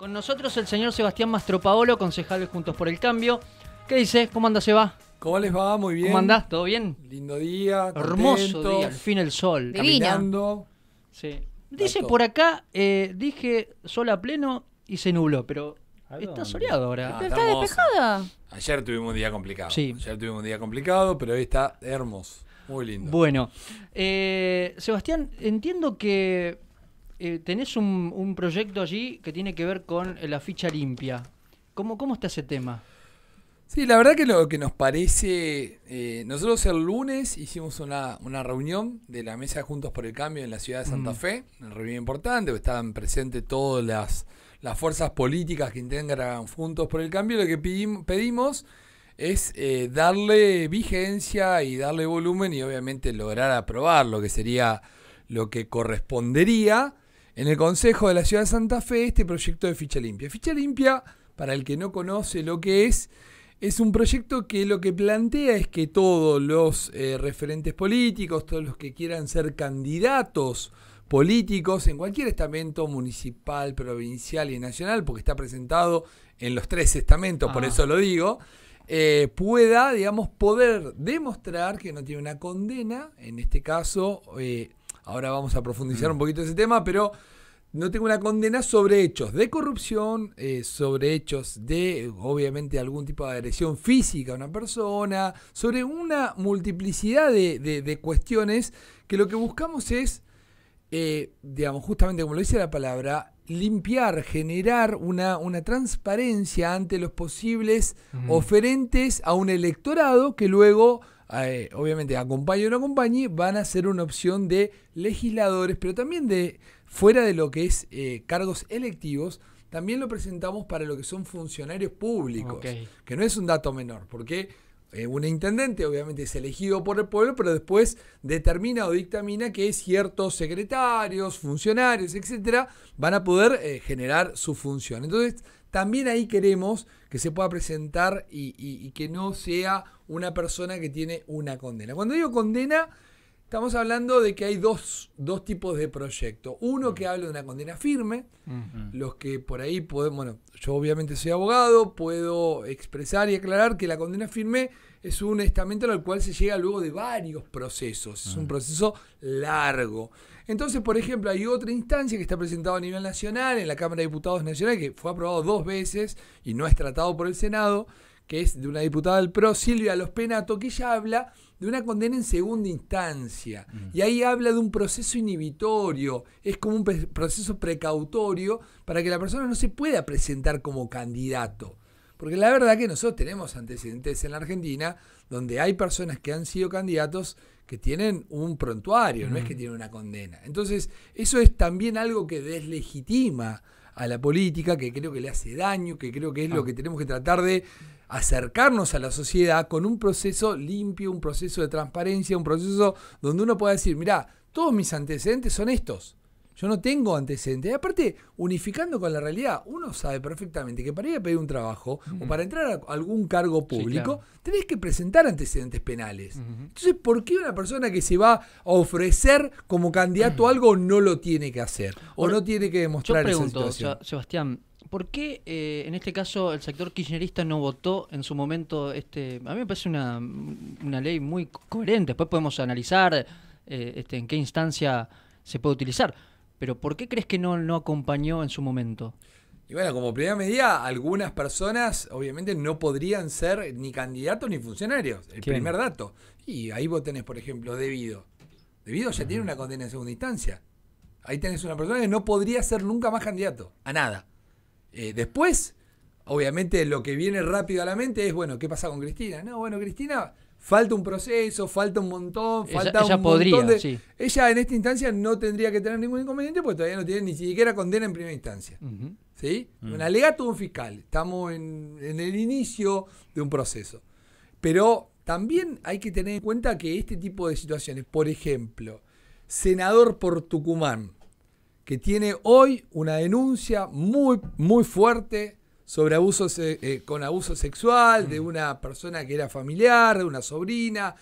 Con nosotros el señor Sebastián Mastropaolo, concejal de Juntos por el Cambio. ¿Qué dices? ¿Cómo anda, Seba? ¿Cómo les va? Muy bien. ¿Cómo andás? ¿Todo bien? Lindo día. Hermoso día, al fin el sol. Divino. Caminando. Sí. Dice por acá, eh, dije sol a pleno y se nubló, pero está soleado ahora. Ah, está despejada. Ayer tuvimos un día complicado. Sí. Ayer tuvimos un día complicado, pero hoy está hermoso. Muy lindo. Bueno, eh, Sebastián, entiendo que eh, tenés un, proyecto allí que tiene que ver con eh, la ficha limpia. ¿Cómo, está ese tema? Sí, la verdad que lo que nos parece, eh, nosotros el lunes hicimos una, reunión de la mesa Juntos por el Cambio en la ciudad de Santa mm. Fe, una reunión importante, estaban presentes todas las, fuerzas políticas que integran Juntos por el Cambio, lo que pedimos es darle vigencia y darle volumen y obviamente lograr aprobar lo que sería lo que correspondería en el Consejo de la Ciudad de Santa Fe este proyecto de ficha limpia. Ficha limpia, para el que no conoce lo que es, es un proyecto que lo que plantea es que todos los eh, referentes políticos, todos los que quieran ser candidatos políticos en cualquier estamento municipal, provincial y nacional, porque está presentado en los tres estamentos, por ah. eso lo digo, eh, pueda, digamos, poder demostrar que no tiene una condena, en este caso, eh, Ahora vamos a profundizar mm. un poquito ese tema, pero no tengo una condena sobre hechos de corrupción, eh, sobre hechos de, obviamente, algún tipo de agresión física a una persona, sobre una multiplicidad de, cuestiones que lo que buscamos es, eh, digamos, justamente como lo dice la palabra, limpiar, generar una, una transparencia ante los posibles mm. oferentes a un electorado que luego eh, obviamente acompañe o no acompañe, van a ser una opción de legisladores, pero también de fuera de lo que es eh, cargos electivos, también lo presentamos para lo que son funcionarios públicos, que no es un dato menor, porque eh, un intendente obviamente es elegido por el pueblo, pero después determina o dictamina que ciertos secretarios, funcionarios, etcétera, van a poder generar su función. Entonces, también ahí queremos que se pueda presentar y, que no sea una persona que tiene una condena. Cuando digo condena, estamos hablando de que hay dos, tipos de proyectos. Uno que mm. habla de una condena firme, los que por ahí podemos, bueno, yo obviamente soy abogado, puedo expresar y aclarar que la condena firme es un estamento al cual se llega luego de varios procesos, es un ah. proceso largo. Entonces, por ejemplo, hay otra instancia que está presentada a nivel nacional, en la Cámara de Diputados Nacional, que fue aprobado dos veces y no es tratado por el Senado, que es de una diputada del PRO, Silvia Los Penato, que ella habla de una condena en segunda instancia. Mm. Y ahí habla de un proceso inhibitorio, es como un proceso precautorio para que la persona no se pueda presentar como candidato. Porque la verdad que nosotros tenemos antecedentes en la Argentina donde hay personas que han sido candidatos que tienen un prontuario, no es que tienen una condena. Entonces, eso es también algo que deslegitima a la política, que creo que le hace daño, que creo que es lo ah. que tenemos que tratar de acercarnos a la sociedad con un proceso limpio, un proceso de transparencia, un proceso donde uno pueda decir, mira, todos mis antecedentes son estos. Yo no tengo antecedentes. Y aparte, unificando con la realidad, uno sabe perfectamente que para ir a pedir un trabajo o para entrar a algún cargo público, tenés que presentar antecedentes penales. Entonces, ¿por qué una persona que se va a ofrecer como candidato algo no lo tiene que hacer? O no tiene que demostrar Yo pregunto, Sebastián, ¿por qué eh, en este caso el sector kirchnerista no votó en su momento este... A mí me parece una, ley muy coherente. Después podemos analizar eh, este, en qué instancia se puede utilizar pero ¿por qué crees que no, no acompañó en su momento? Y bueno, como primera medida, algunas personas obviamente no podrían ser ni candidatos ni funcionarios. El primer dato. Y ahí vos tenés, por ejemplo, Debido. Debido ya tiene una condena en segunda instancia. Ahí tenés una persona que no podría ser nunca más candidato a nada. Eh, después, obviamente, lo que viene rápido a la mente es, bueno, ¿qué pasa con Cristina? No, bueno, Cristina falta un proceso, falta un montón, falta un podría, montón Sí. Ella en esta instancia no tendría que tener ningún inconveniente porque todavía no tiene ni siquiera condena en primera instancia. ¿Sí? Mm. Un alegato de un fiscal. Estamos en, en, el inicio de un proceso. Pero también hay que tener en cuenta que este tipo de situaciones, por ejemplo, senador por Tucumán, que tiene hoy una denuncia muy, muy fuerte sobre abusos eh, con abuso sexual de mm. una persona que era familiar, de una sobrina.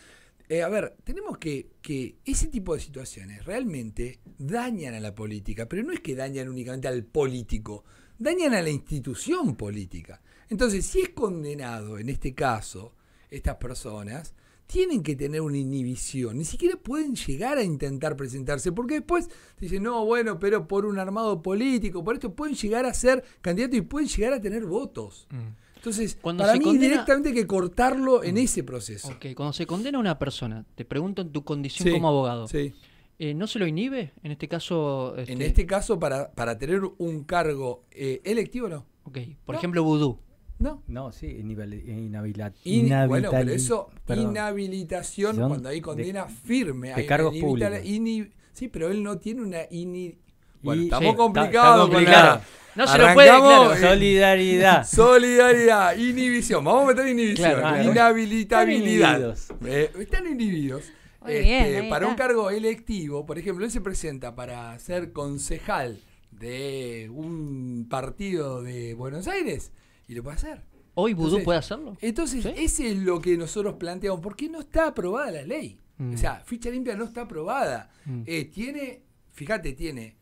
Eh, a ver, tenemos que, que ese tipo de situaciones realmente dañan a la política, pero no es que dañan únicamente al político, dañan a la institución política. Entonces, si es condenado en este caso estas personas, tienen que tener una inhibición, ni siquiera pueden llegar a intentar presentarse, porque después dicen, no, bueno, pero por un armado político, por esto pueden llegar a ser candidatos y pueden llegar a tener votos. Mm. Entonces, cuando para mí directamente que cortarlo en mm. ese proceso. Ok, cuando se condena a una persona, te pregunto en tu condición como abogado, eh, ¿no se lo inhibe? En este caso... Este en este caso, para, para tener un cargo eh, electivo, no. Ok, por ejemplo, Vudú. No. No, sí, inhabilitación. bueno, pero eso, inhabilitación, cuando hay condena firme. a cargos públicos. sí, pero él no tiene una inhibición. bueno, estamos complicados. No se lo puede, Solidaridad. Solidaridad, inhibición. Vamos a meter inhibición. Inhabilitabilidad. Están inhibidos. Eh, este, para un cargo electivo, por ejemplo, él se presenta para ser concejal de un partido de Buenos Aires y lo puede hacer. Hoy Vudú puede hacerlo. Entonces, ese es lo que nosotros planteamos, ¿Por qué no está aprobada la ley. Mm. O sea, ficha limpia no está aprobada. Mm. Eh, tiene, fíjate, tiene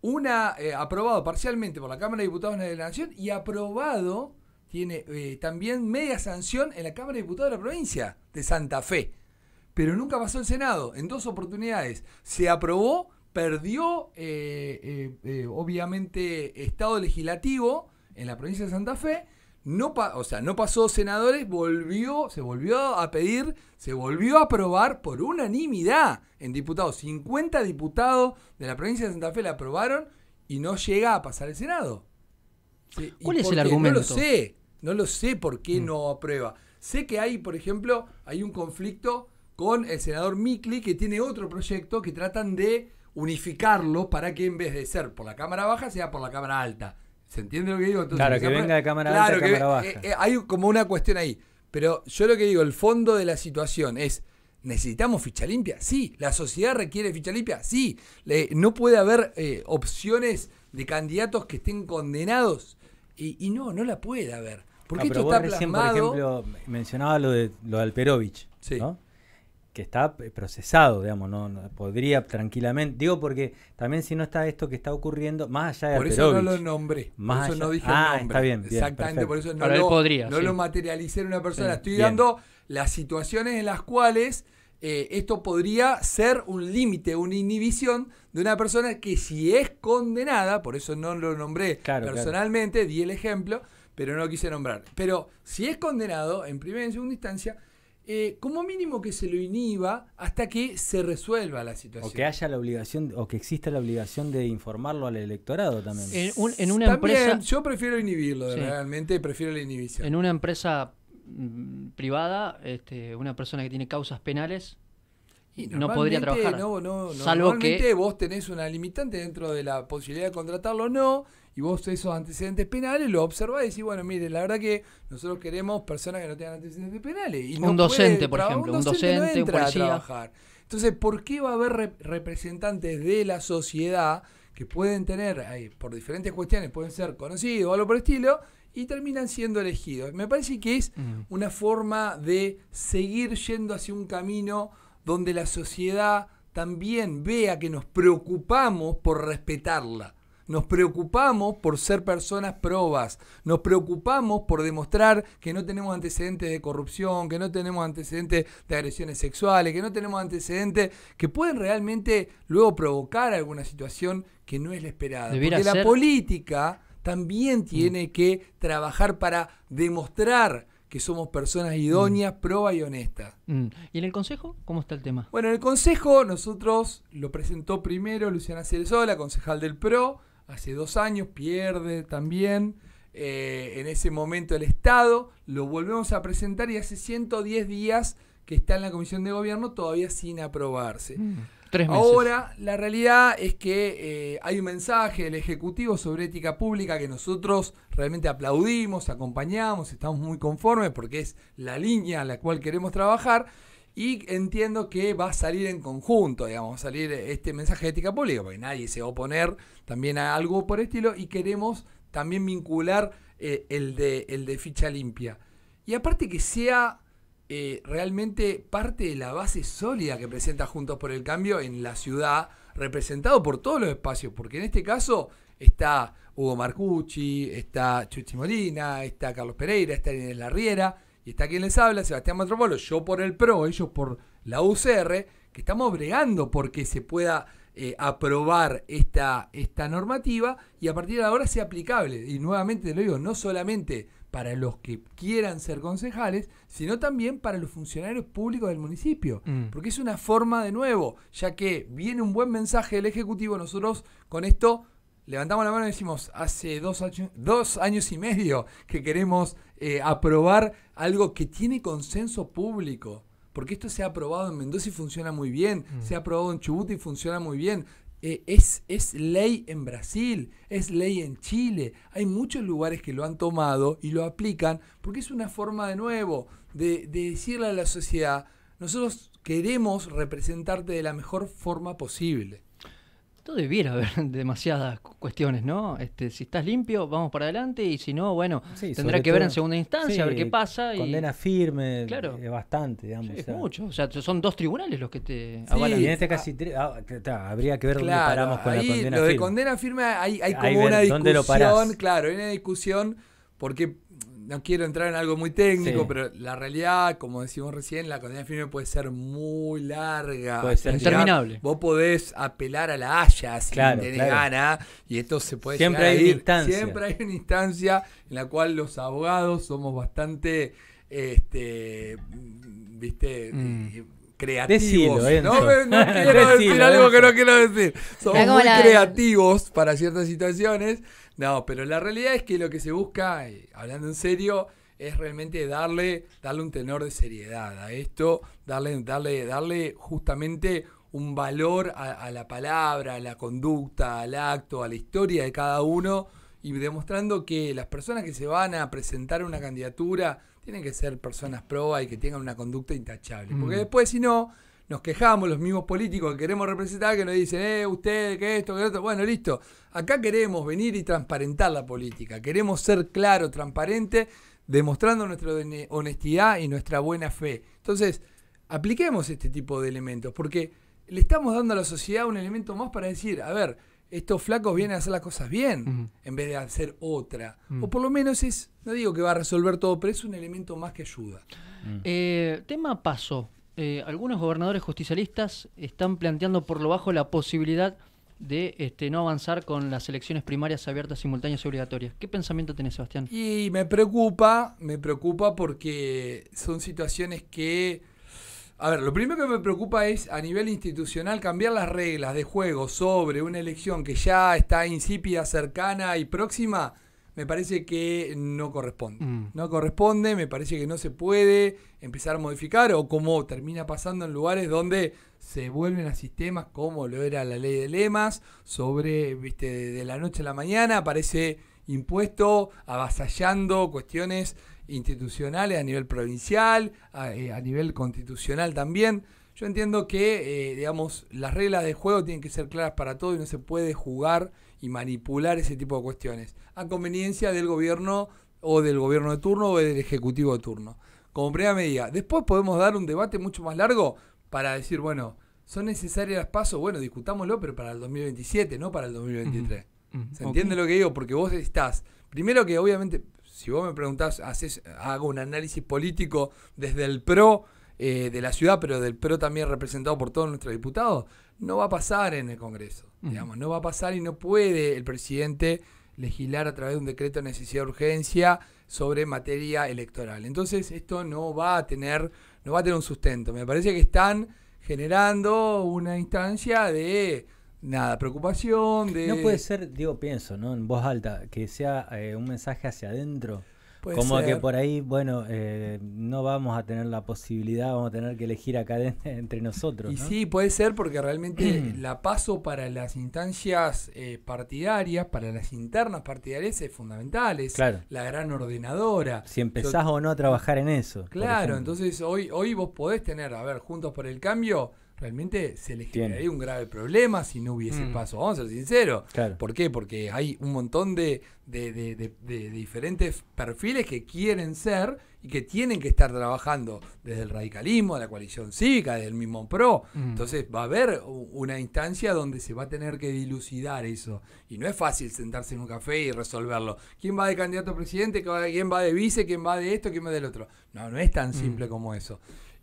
una eh, aprobado parcialmente por la Cámara de Diputados de la Nación y aprobado tiene eh, también media sanción en la Cámara de Diputados de la provincia de Santa Fe. Pero nunca pasó el Senado, en dos oportunidades. Se aprobó, perdió obviamente estado legislativo en la provincia de Santa Fe, no o sea, no pasó senadores, volvió, se volvió a pedir, se volvió a aprobar por unanimidad en diputados. 50 diputados de la provincia de Santa Fe la aprobaron y no llega a pasar el Senado. ¿Cuál es el argumento? No lo sé, no lo sé por qué mm. no aprueba. Sé que hay, por ejemplo, hay un conflicto con el senador Mikli que tiene otro proyecto que tratan de unificarlo para que en vez de ser por la Cámara Baja sea por la Cámara Alta ¿Se entiende lo que digo? claro, que venga de cámara claro, alta cámara baja. Eh, eh, hay como una cuestión ahí. Pero yo lo que digo, el fondo de la situación es. ¿Necesitamos ficha limpia? Sí. ¿La sociedad requiere ficha limpia? Sí. no puede haber eh, opciones de candidatos que estén condenados. Y, no, no la puede haber. Porque ah, esto está por ejemplo, mencionaba lo de lo de Alperovich. Sí. ¿no? que está eh, procesado, digamos, no, podría tranquilamente, digo porque también si no está esto que está ocurriendo, más allá de Por eso no lo nombré, por eso no dije el ah, nombre. Está bien, exactamente, por eso no, lo, no lo materialicé en una persona, estoy dando las situaciones en las cuales eh, esto podría ser un límite, una inhibición de una persona que si es condenada, por eso no lo nombré personalmente, di el ejemplo, pero no lo quise nombrar. Pero si es condenado, en primera y segunda instancia, eh, como mínimo que se lo inhiba hasta que se resuelva la situación. O que haya la obligación, o que exista la obligación de informarlo al electorado también. En, una Yo prefiero inhibirlo, realmente prefiero la inhibición. En una empresa mm, privada, este, una persona que tiene causas penales no podría trabajar. salvo normalmente que... vos tenés una limitante dentro de la posibilidad de contratarlo no, y vos esos antecedentes penales lo observás y decís, bueno, mire, la verdad que nosotros queremos personas que no tengan antecedentes penales. Y un, docente, por ejemplo, un docente, un trabajar. Entonces, ¿por qué va a haber representantes de la sociedad que pueden tener, eh, por diferentes cuestiones, pueden ser conocidos o algo por el estilo, y terminan siendo elegidos? Me parece que es mm. una forma de seguir yendo hacia un camino donde la sociedad también vea que nos preocupamos por respetarla. Nos preocupamos por ser personas probas, nos preocupamos por demostrar que no tenemos antecedentes de corrupción, que no tenemos antecedentes de agresiones sexuales, que no tenemos antecedentes que pueden realmente luego provocar alguna situación que no es la esperada. Porque la política también mm. tiene que trabajar para demostrar que somos personas mm. idóneas, y honestas. Mm. ¿Y en el Consejo? ¿Cómo está el tema? Bueno, en el Consejo nosotros lo presentó primero Luciana la concejal del PRO, hace dos años, pierde también. Eh, en ese momento el Estado, lo volvemos a presentar y hace 110 días que está en la Comisión de Gobierno todavía sin aprobarse. Mm. Ahora, la realidad es que eh, hay un mensaje del Ejecutivo sobre ética pública que nosotros realmente aplaudimos, acompañamos, estamos muy conformes porque es la línea en la cual queremos trabajar. Y entiendo que va a salir en conjunto, digamos, salir este mensaje de ética pública, porque nadie se va a oponer también a algo por estilo, y queremos también vincular eh, el, el de ficha limpia. Y aparte que sea eh, realmente parte de la base sólida que presenta Juntos por el Cambio en la ciudad, representado por todos los espacios, porque en este caso está Hugo Marcucci, está Chuchi Molina, está Carlos Pereira, está Inés Larriera, y está quien les habla, Sebastián Matropolo, yo por el PRO, ellos por la UCR, que estamos bregando porque se pueda eh, aprobar esta, esta normativa y a partir de ahora sea aplicable. Y nuevamente te lo digo, no solamente para los que quieran ser concejales, sino también para los funcionarios públicos del municipio. Mm. Porque es una forma de nuevo, ya que viene un buen mensaje del Ejecutivo, nosotros con esto levantamos la mano y decimos, hace dos, años, dos años y medio que queremos eh, aprobar algo que tiene consenso público porque esto se ha aprobado en Mendoza y funciona muy bien, mm. se ha aprobado en Chubut y funciona muy bien. Eh, es, ley en Brasil, es ley en Chile. Hay muchos lugares que lo han tomado y lo aplican porque es una forma de nuevo de, de decirle a la sociedad, nosotros queremos representarte de la mejor forma posible. Esto debiera haber demasiadas cuestiones, ¿no? Este, si estás limpio, vamos para adelante y si no, bueno, tendrá que ver en segunda instancia, a ver qué pasa. Condena firme, claro. es bastante, digamos. es mucho, o sea, son dos tribunales los que te avalan. este casi tres, ah, habría que ver dónde paramos con la condena firme. Lo de condena firme hay, como una discusión, claro, hay una discusión porque no quiero entrar en algo muy técnico, pero la realidad, como decimos recién, la condena firme puede ser muy larga. Puede ser interminable. vos podés apelar a la Haya si tenés gana, y esto se puede Siempre hay distancia. Siempre hay una instancia en la cual los abogados somos bastante. Este, viste, mm. eh, creativos. no, no, quiero decir algo que no quiero decir. Somos muy creativos para ciertas situaciones. No, pero la realidad es que lo que se busca, hablando en serio, es realmente darle, darle un tenor de seriedad a esto, darle, darle, darle justamente un valor a, a la palabra, a la conducta, al acto, a la historia de cada uno y demostrando que las personas que se van a presentar una candidatura tienen que ser personas probas y que tengan una conducta intachable. Porque mm. después, si no, nos quejamos los mismos políticos que queremos representar, que nos dicen, eh, usted, que esto, que otro. Bueno, listo. Acá queremos venir y transparentar la política. Queremos ser claro, transparente, demostrando nuestra honestidad y nuestra buena fe. Entonces, apliquemos este tipo de elementos, porque le estamos dando a la sociedad un elemento más para decir, a ver, estos flacos vienen a hacer las cosas bien en vez de hacer otra. O por lo menos es, no digo que va a resolver todo, pero es un elemento más que ayuda. Mm. Eh, tema paso. Eh, algunos gobernadores justicialistas están planteando por lo bajo la posibilidad de este, no avanzar con las elecciones primarias abiertas, simultáneas y obligatorias. ¿Qué pensamiento tenés, Sebastián? Y me preocupa, me preocupa porque son situaciones que a ver, lo primero que me preocupa es a nivel institucional cambiar las reglas de juego sobre una elección que ya está incipia, cercana y próxima. Me parece que no corresponde. Mm. No corresponde, me parece que no se puede empezar a modificar o como termina pasando en lugares donde se vuelven a sistemas como lo era la ley de lemas, sobre, viste, de la noche a la mañana aparece impuesto, avasallando cuestiones institucionales a nivel provincial, eh, a, nivel constitucional también. Yo entiendo que, eh, digamos, las reglas de juego tienen que ser claras para todo y no se puede jugar y manipular ese tipo de cuestiones, a conveniencia del gobierno o del gobierno de turno o del ejecutivo de turno. Como primera medida. Después podemos dar un debate mucho más largo para decir, bueno, ¿son necesarias las pasos? Bueno, discutámoslo, pero para el 2027, no para el 2023. ¿Se entiende lo que digo? Porque vos estás, primero que obviamente, si vos me preguntás, haces, hago un análisis político desde el PRO eh, de la ciudad, pero del PRO también representado por todos nuestros diputados, no va a pasar en el Congreso. Digamos, no va a pasar y no puede el presidente legislar a través de un decreto de necesidad de urgencia sobre materia electoral. Entonces, esto no va a tener, no va a tener un sustento. Me parece que están generando una instancia de Nada, preocupación de... No puede ser, digo, pienso, ¿no? En voz alta, que sea eh, un mensaje hacia adentro. como que por ahí, bueno, eh, no vamos a tener la posibilidad, vamos a tener que elegir acá entre nosotros. Y sí, puede ser porque realmente la paso para las instancias eh, partidarias, para las internas partidarias es fundamental, claro. la gran ordenadora. Si empezás o no a trabajar en eso. Claro, entonces hoy, hoy vos podés tener, a ver, Juntos por el Cambio realmente se les generaría un grave problema si no hubiese mm. paso. Vamos a ser sinceros. ¿Por qué? Porque hay un montón de, de, diferentes perfiles que quieren ser y que tienen que estar trabajando desde el radicalismo, la coalición cívica, desde el mismo PRO. Mm. Entonces va a haber una instancia donde se va a tener que dilucidar eso. Y no es fácil sentarse en un café y resolverlo. ¿Quién va de candidato a presidente? ¿Quién va de vice? ¿Quién va de esto? ¿Quién va del otro? No, no es tan mm. simple como eso.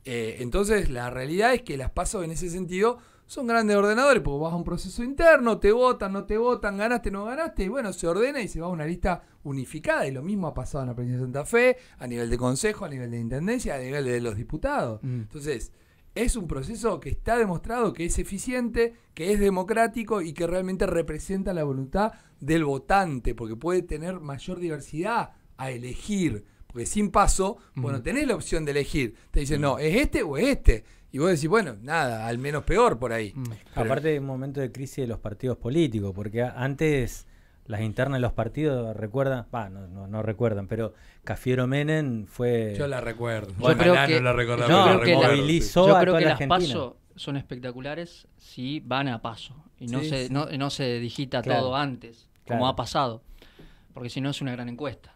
Eh, entonces, la realidad es que las pasos en ese sentido son grandes ordenadores, porque vas a un proceso interno, te votan, no te votan, ganaste, no ganaste, y bueno, se ordena y se va a una lista unificada. Y lo mismo ha pasado en la provincia de Santa Fe, a nivel de consejo, a nivel de intendencia, a nivel de los diputados. Mm. Entonces, es un proceso que está demostrado que es eficiente, que es democrático y que realmente representa la voluntad del votante, porque puede tener mayor diversidad a elegir sin paso, bueno, tenés la opción de elegir. Te dicen, no, ¿es este o es este? Y vos decís, bueno, nada, al menos peor por ahí. Mm. Aparte de un momento de crisis de los partidos políticos, porque antes las internas de los partidos recuerdan, no, no, recuerdan, pero Cafiero Menem fue... Yo la recuerdo. yo creo que, la Yo creo que las pasos son espectaculares si van a paso y no, se, No, no, se digita todo antes, como ha pasado, porque si no es una gran encuesta.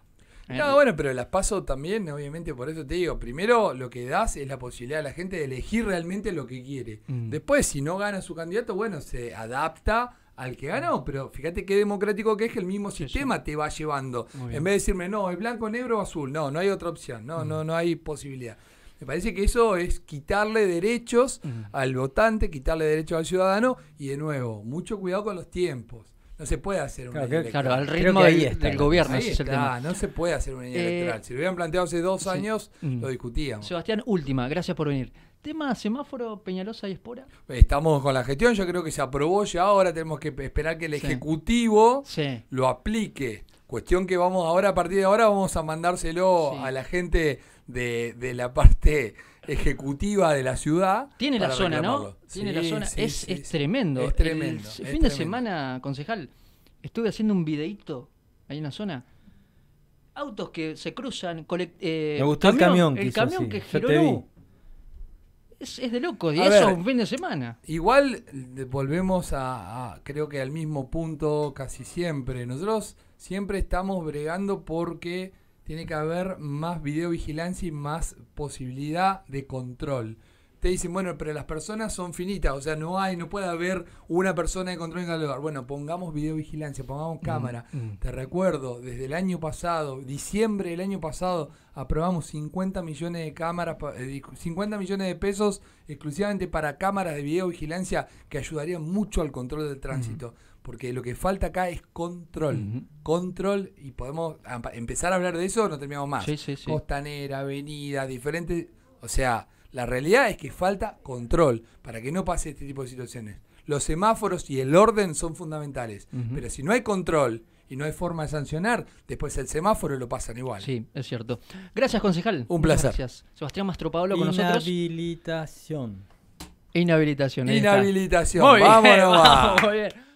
No, eh. bueno, pero las paso también, obviamente, por eso te digo, primero lo que das es la posibilidad a la gente de elegir realmente lo que quiere. Mm. Después, si no gana su candidato, bueno, se adapta al que ganó, mm. pero fíjate qué democrático que es que el mismo sistema te va llevando. En vez de decirme, no, es blanco, negro o azul, no, no hay otra opción, no, no, mm. no hay posibilidad. Me parece que eso es quitarle derechos al votante, quitarle derechos al ciudadano y de nuevo, mucho cuidado con los tiempos no se puede hacer una claro, Claro, al ritmo ahí está, El gobierno. es no se puede hacer una línea eh, electoral. Si lo hubieran planteado hace dos años, mm. lo discutíamos. Sebastián, última, gracias por venir. ¿Tema semáforo Peñalosa y Espora? Estamos con la gestión, yo creo que se aprobó ya ahora, tenemos que esperar que el Ejecutivo lo aplique. Cuestión que vamos ahora, a partir de ahora, vamos a mandárselo a la gente de, de la parte ejecutiva de la ciudad. Tiene la zona, ¿no? Tiene la zona. es, tremendo. Es tremendo. El fin de semana, concejal, estuve haciendo un videíto ahí en zona. Autos que se cruzan. Eh, Me gustó camión, el camión. el camión que giró. Es, es, de loco, y eso un fin de semana. Igual eh, volvemos a, creo que al mismo punto casi siempre. Nosotros siempre estamos bregando porque tiene que haber más videovigilancia y más posibilidad de control. Te dicen, bueno, pero las personas son finitas, o sea, no hay, no puede haber una persona de control en cada lugar. Bueno, pongamos videovigilancia, pongamos mm, cámara. Mm. Te recuerdo, desde el año pasado, diciembre del año pasado, aprobamos 50 millones de cámaras, 50 eh, millones de pesos exclusivamente para cámaras de videovigilancia que ayudarían mucho al control del tránsito. Mm porque lo que falta acá es control. Control, y podemos empezar a hablar de eso, no terminamos más. Costanera, avenida, diferente. O sea, la realidad es que falta control para que no pase este tipo de situaciones. Los semáforos y el orden son fundamentales, pero si no hay control y no hay forma de sancionar, después el semáforo lo pasan igual. Sí, es cierto. Gracias, concejal. Un placer. Gracias. Sebastián Mastropablo con nosotros. Inhabilitación. Inhabilitación. Inhabilitación. Vámonos, Muy bien.